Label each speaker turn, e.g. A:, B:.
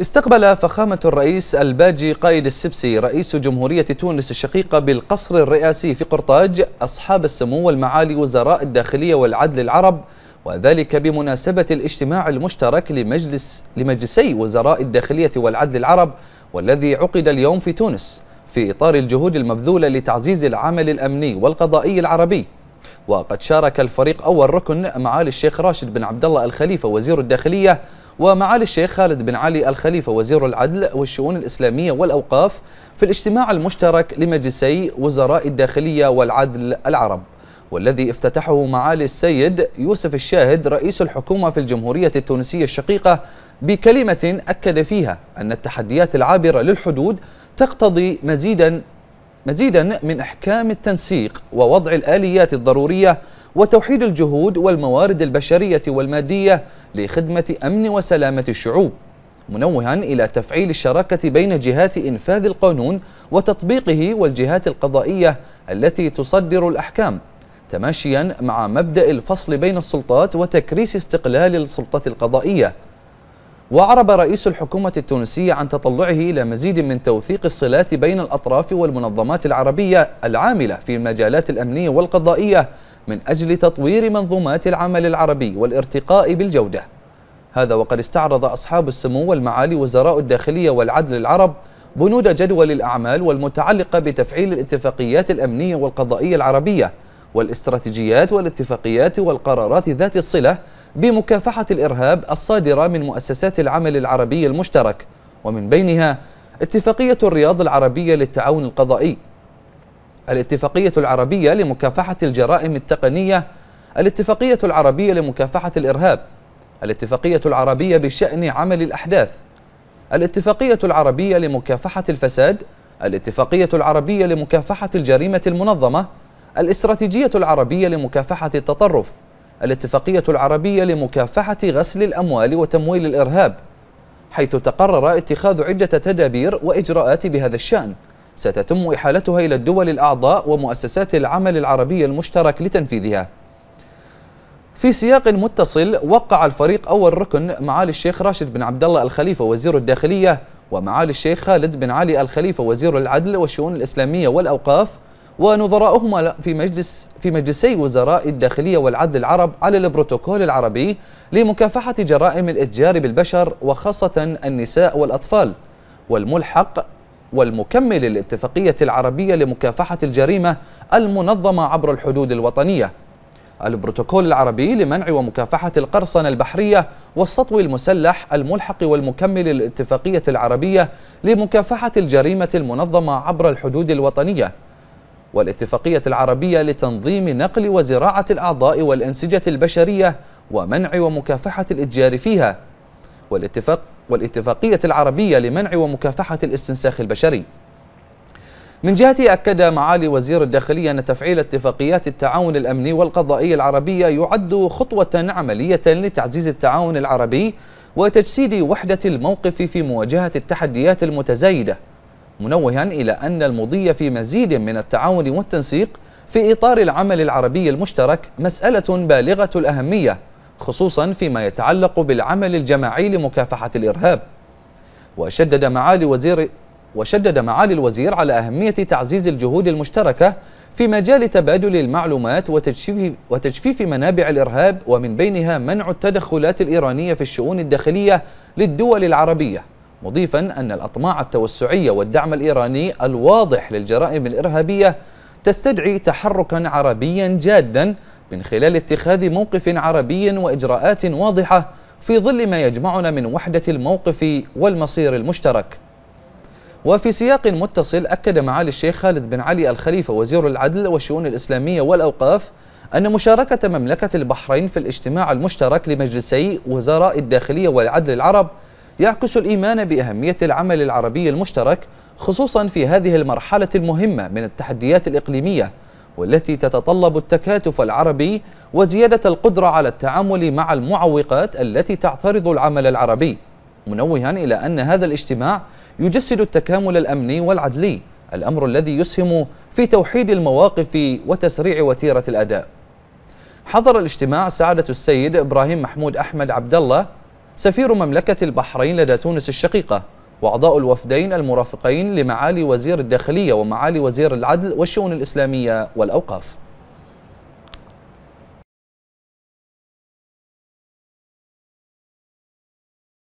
A: استقبل فخامة الرئيس الباجي قائد السبسي رئيس جمهورية تونس الشقيقة بالقصر الرئاسي في قرطاج أصحاب السمو والمعالي وزراء الداخلية والعدل العرب وذلك بمناسبة الاجتماع المشترك لمجلس لمجلسي وزراء الداخلية والعدل العرب والذي عقد اليوم في تونس في إطار الجهود المبذولة لتعزيز العمل الأمني والقضائي العربي وقد شارك الفريق أول ركن معالي الشيخ راشد بن عبد الله الخليفة وزير الداخلية ومعالي الشيخ خالد بن علي الخليفة وزير العدل والشؤون الإسلامية والأوقاف في الاجتماع المشترك لمجلسي وزراء الداخلية والعدل العرب والذي افتتحه معالي السيد يوسف الشاهد رئيس الحكومة في الجمهورية التونسية الشقيقة بكلمة أكد فيها أن التحديات العابرة للحدود تقتضي مزيدا مزيدا من احكام التنسيق ووضع الاليات الضروريه وتوحيد الجهود والموارد البشريه والماديه لخدمه امن وسلامه الشعوب منوها الى تفعيل الشراكه بين جهات انفاذ القانون وتطبيقه والجهات القضائيه التي تصدر الاحكام تماشيا مع مبدا الفصل بين السلطات وتكريس استقلال السلطه القضائيه وأعرب رئيس الحكومة التونسية عن تطلعه إلى مزيد من توثيق الصلات بين الأطراف والمنظمات العربية العاملة في المجالات الأمنية والقضائية من أجل تطوير منظومات العمل العربي والارتقاء بالجودة هذا وقد استعرض أصحاب السمو والمعالي وزراء الداخلية والعدل العرب بنود جدول الأعمال والمتعلقة بتفعيل الاتفاقيات الأمنية والقضائية العربية والاستراتيجيات والاتفاقيات والقرارات ذات الصلة بمكافحة الإرهاب الصادرة من مؤسسات العمل العربي المشترك ومن بينها اتفاقية الرياض العربية للتعاون القضائي الاتفاقية العربية لمكافحة الجرائم التقنية الاتفاقية العربية لمكافحة الإرهاب الاتفاقية العربية بشأن عمل الأحداث الاتفاقية العربية لمكافحة الفساد الاتفاقية العربية لمكافحة الجريمة المنظمة الاستراتيجية العربية لمكافحة التطرف الاتفاقية العربية لمكافحة غسل الأموال وتمويل الإرهاب حيث تقرر اتخاذ عدة تدابير وإجراءات بهذا الشأن ستتم إحالتها إلى الدول الأعضاء ومؤسسات العمل العربي المشترك لتنفيذها في سياق متصل وقع الفريق أول ركن معالي الشيخ راشد بن عبد الله الخليفة وزير الداخلية ومعالي الشيخ خالد بن علي الخليفة وزير العدل والشؤون الإسلامية والأوقاف ونظراؤهما في مجلس في مجلسي وزراء الداخلية والعدل العرب على البروتوكول العربي لمكافحة جرائم الإتجار بالبشر وخاصة النساء والأطفال والملحق والمكمل للاتفاقية العربية لمكافحة الجريمة المنظمة عبر الحدود الوطنية البروتوكول العربي لمنع ومكافحة القرصنة البحرية والسطو المسلح الملحق والمكمل للاتفاقية العربية لمكافحة الجريمة المنظمة عبر الحدود الوطنية والاتفاقية العربية لتنظيم نقل وزراعة الأعضاء والأنسجة البشرية ومنع ومكافحة الإتجار فيها والاتفاق والاتفاقية العربية لمنع ومكافحة الاستنساخ البشري من جهته أكد معالي وزير الداخلية أن تفعيل اتفاقيات التعاون الأمني والقضائي العربية يعد خطوة عملية لتعزيز التعاون العربي وتجسيد وحدة الموقف في مواجهة التحديات المتزايدة منوها إلى أن المضي في مزيد من التعاون والتنسيق في إطار العمل العربي المشترك مسألة بالغة الأهمية خصوصا فيما يتعلق بالعمل الجماعي لمكافحة الإرهاب وشدد معالي وزير وشدد معالي الوزير على أهمية تعزيز الجهود المشتركة في مجال تبادل المعلومات وتجفيف, وتجفيف منابع الإرهاب ومن بينها منع التدخلات الإيرانية في الشؤون الداخلية للدول العربية مضيفا أن الأطماع التوسعية والدعم الإيراني الواضح للجرائم الإرهابية تستدعي تحركا عربيا جادا من خلال اتخاذ موقف عربي وإجراءات واضحة في ظل ما يجمعنا من وحدة الموقف والمصير المشترك وفي سياق متصل أكد معالي الشيخ خالد بن علي الخليفة وزير العدل والشؤون الإسلامية والأوقاف أن مشاركة مملكة البحرين في الاجتماع المشترك لمجلسي وزراء الداخلية والعدل العرب يعكس الإيمان بأهمية العمل العربي المشترك خصوصا في هذه المرحلة المهمة من التحديات الإقليمية والتي تتطلب التكاتف العربي وزيادة القدرة على التعامل مع المعوقات التي تعترض العمل العربي منوها إلى أن هذا الاجتماع يجسد التكامل الأمني والعدلي الأمر الذي يسهم في توحيد المواقف وتسريع وتيرة الأداء حضر الاجتماع سعادة السيد إبراهيم محمود أحمد عبد الله سفير مملكة البحرين لدى تونس الشقيقة وأعضاء الوفدين المرافقين لمعالي وزير الداخلية ومعالي وزير العدل والشؤون الإسلامية والأوقاف